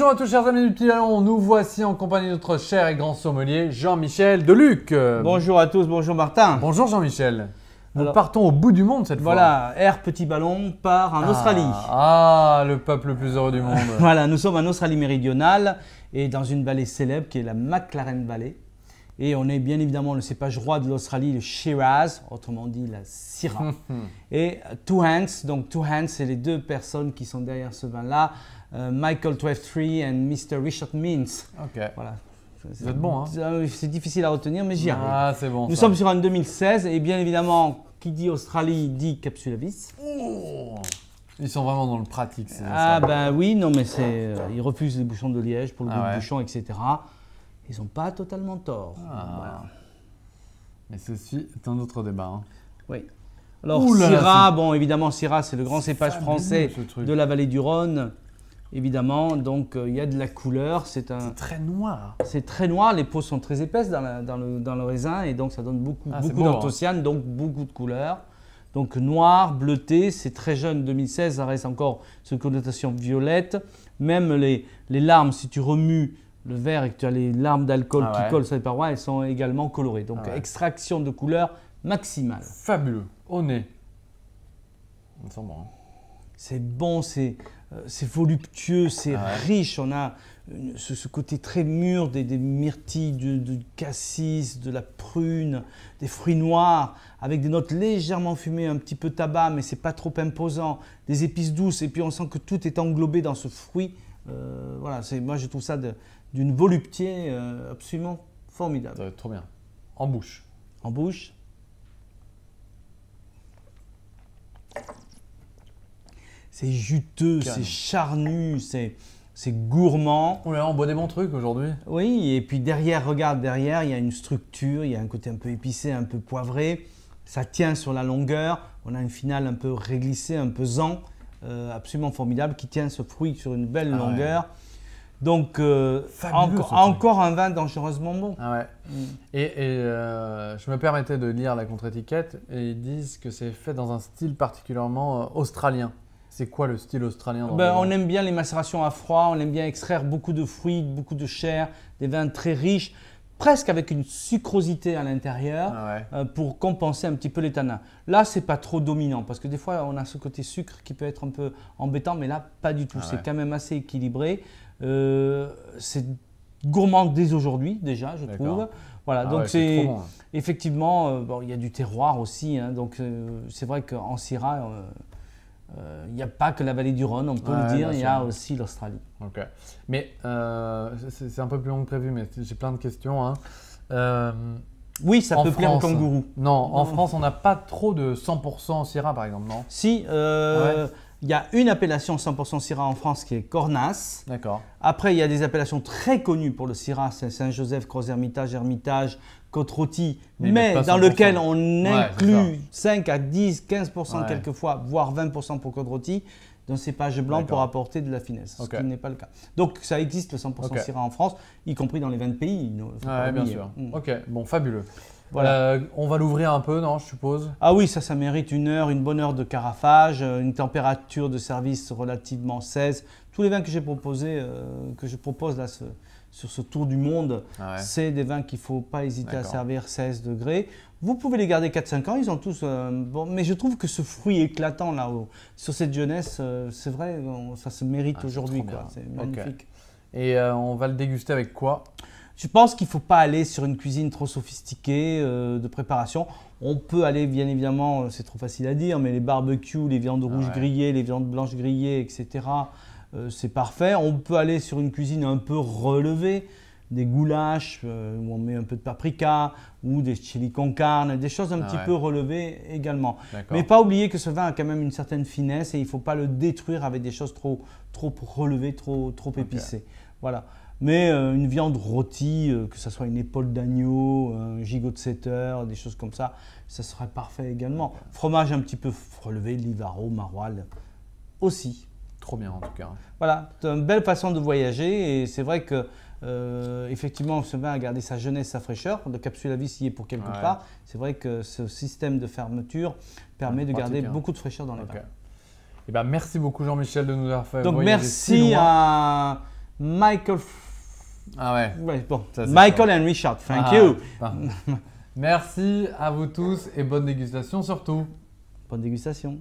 Bonjour à tous chers amis du Petit Ballon, nous voici en compagnie de notre cher et grand sommelier Jean-Michel Deluc. Bonjour à tous, bonjour Martin. Bonjour Jean-Michel. Nous partons au bout du monde cette fois. Voilà, Air Petit Ballon part en ah, Australie. Ah, le peuple le plus heureux du monde. voilà, nous sommes en Australie méridionale et dans une vallée célèbre qui est la McLaren Valley. Et on est bien évidemment le cépage roi de l'Australie, le Shiraz, autrement dit la Syrah. et Two Hands, donc Two Hands, c'est les deux personnes qui sont derrière ce vin-là. Euh, Michael 12.3 and Mr. Richard Mintz. Ok. Vous êtes bon, hein euh, C'est difficile à retenir, mais j'y ah, arrive. Ah, c'est bon. Nous sommes sur un 2016 et bien évidemment, qui dit Australie dit Capsule oh. ils sont vraiment dans le pratique. Ah ben oui, non mais c'est, euh, ils refusent les bouchons de Liège pour le ah bouchon, etc. Ils n'ont pas totalement tort. Ah. Mais ceci est un autre débat. Hein. Oui. Alors Syrah, bon évidemment Syrah, c'est le grand cépage français de la vallée du Rhône. Évidemment, donc euh, il y a de la couleur. C'est un... très noir. C'est très noir. Les peaux sont très épaisses dans, dans, le, dans le, raisin et donc ça donne beaucoup, ah, beaucoup hein. d'anthocyanes, donc beaucoup de couleurs. Donc noir, bleuté, c'est très jeune, 2016, ça reste encore cette connotation violette. Même les, les larmes, si tu remues le verre et que tu as les larmes d'alcool ah qui collent sur les parois, elles sont également colorées. Donc ah extraction de couleur maximale. Fabuleux, Au nez. On sent bon c'est bon, c'est euh, voluptueux, c'est ah riche. On a ce, côté très mûr des, myrtilles, du, cassis, de la prune, des fruits noirs, avec des notes légèrement fumées, un petit peu tabac, mais c'est pas trop imposant, des épices douces, et puis on sent que tout est englobé dans ce fruit. Euh, voilà, moi je trouve ça d'une volupté euh, absolument formidable. Euh, trop bien. En bouche. En bouche. c'est juteux, c'est charnu, c'est c'est gourmand. on boit des bons truc aujourd'hui. Oui, et puis derrière, regarde, derrière, il y a une structure, il y a un côté un peu épicé, un peu poivré. Ça tient sur la longueur. On a une finale un peu réglissée, un peu zan. Euh, absolument formidable, qui tient ce fruit sur une belle ah longueur. Donc, euh, encore un vin dangereusement bon. Ah ouais. Mm. Et, euh, je me permettais de lire la contre-étiquette, et ils disent que c'est fait dans un style particulièrement australien. C'est quoi le style australien ben, On aime bien les macérations à froid, on aime bien extraire beaucoup de fruits, beaucoup de chair, des vins très riches, presque avec une sucrosité à l'intérieur ah euh, pour compenser un petit peu les tanins. Là, c'est pas trop dominant parce que des fois, on a ce côté sucre qui peut être un peu embêtant, mais là, pas du tout. Ah c'est quand même assez équilibré. Euh, c'est gourmand dès aujourd'hui déjà, je trouve. Voilà, ah donc c'est bon. Hein. effectivement, euh, il y a du terroir aussi, hein, donc c'est vrai qu'en Syrah n'y a pas que la vallée du Rhône, on peut le dire, il y a aussi l'Australie. Ok. Mais euh, c'est un peu plus long que prévu, mais j'ai plein de questions. Hein. Euh, oui, ça peut plaire au kangourou. Non, en France, on n'a pas trop de 100% Sierra, par exemple, non Si, euh, il y a une appellation 100% Syrah en France qui est Cornas. D'accord. Après, il y a des appellations très connues pour le Syrah, c'est Saint-Joseph, Croz-Hermitage, Hermitage, côte mais, mais dans lequel on inclut 5 à 10, 15% quelquefois, voire 20% pour côte dans ces pages blancs pour apporter de la finesse, ce qui n'est pas le cas. Donc ça existe le 100% Syrah en France, y compris dans les 20 pays. bien sûr. Mm. Ok, bon, fabuleux. Euh, on va l'ouvrir un peu, non, je suppose Ah oui, ça, ça mérite une heure, une bonne heure de carafage, euh, une température de service relativement 16. Tous les vins que j'ai proposés, euh, que je propose là, sur ce tour du monde, ah c'est des vins qu'il ne faut pas hésiter à servir 16 degrés. Vous pouvez les garder 4-5 ans, ils ont tous. bon, mais je trouve que ce fruit éclatant là sur cette jeunesse, c'est vrai, ça se mérite ah, aujourd'hui, C'est magnifique. Et on va le déguster avec quoi je pense qu'il ne faut pas aller sur une cuisine trop sophistiquée euh, de préparation. On peut aller, bien évidemment, euh, c'est trop facile à dire, mais les barbecues, les viandes ah rouges grillées, les viandes blanches grillées, etc., euh, c'est parfait. On peut aller sur une cuisine un peu relevée, des goulaches où on met un peu de paprika ou des chili con carne, des choses un ah petit peu relevées également. Mais pas oublier que ce vin a quand même une certaine finesse et il ne faut pas le détruire avec des choses trop, trop relevées, trop, trop épicées. Voilà. Mais euh, une viande rôtie, euh, que ce soit une épaule d'agneau, euh, un gigot de 7 heures, des choses comme ça, ça serait parfait également. Fromage un petit peu relevé, livaro, maroilles aussi. Trop bien en tout cas. Voilà, c'est une belle façon de voyager et c'est vrai que effectivement, on se met à garder sa jeunesse, sa fraîcheur. Le capsule à vis y est pour quelque part. C'est vrai que ce système de fermeture permet de garder hein. beaucoup de fraîcheur dans les okay. et eh ben, merci beaucoup Jean-Michel de nous avoir fait Donc merci à Michael ah ouais. Michael and Richard, thank ah, you. Merci à vous tous et bonne dégustation surtout. Bonne dégustation.